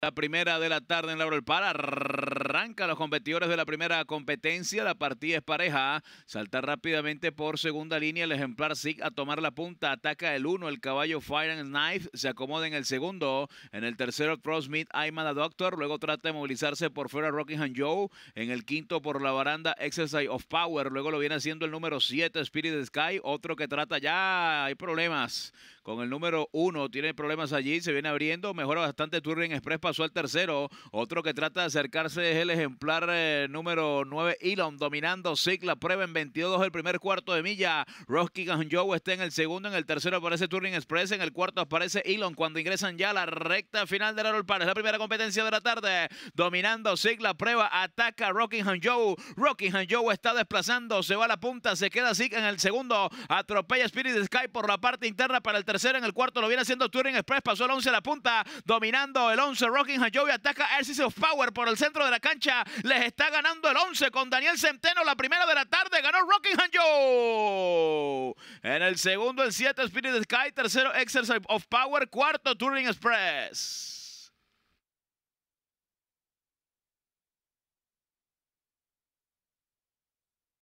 La primera de la tarde en la el del a los competidores de la primera competencia. La partida es pareja. Salta rápidamente por segunda línea el ejemplar Sig a tomar la punta. Ataca el 1, el caballo Fire and Knife. Se acomoda en el segundo. En el tercero, Cross Crossmeet Aymada Doctor. Luego trata de movilizarse por fuera Rockingham Joe. En el quinto, por la baranda Exercise of Power. Luego lo viene haciendo el número 7, Spirit Sky. Otro que trata ya. Hay problemas con el número 1. Tiene problemas allí. Se viene abriendo. Mejora bastante Turing Express. Pasó al tercero. Otro que trata de acercarse es el ejemplar eh, número 9, Elon, dominando Sigla prueba en 22 el primer cuarto de milla. Rocky Joe está en el segundo, en el tercero aparece Turing Express, en el cuarto aparece Elon cuando ingresan ya a la recta final del la Es la primera competencia de la tarde, dominando Sigla prueba, ataca Rockingham Joe. Rockingham Joe está desplazando, se va a la punta, se queda Sig en el segundo, atropella Spirit Sky por la parte interna para el tercero, en el cuarto lo viene haciendo Turing Express, pasó el 11 a la punta, dominando el 11 Rockingham Joe y ataca Airsis of Power por el centro de la cancha. Les está ganando el 11 con Daniel Centeno. La primera de la tarde ganó Rockingham Joe. En el segundo, el 7 Spirit Sky. Tercero, Exercise of Power. Cuarto, Touring Express.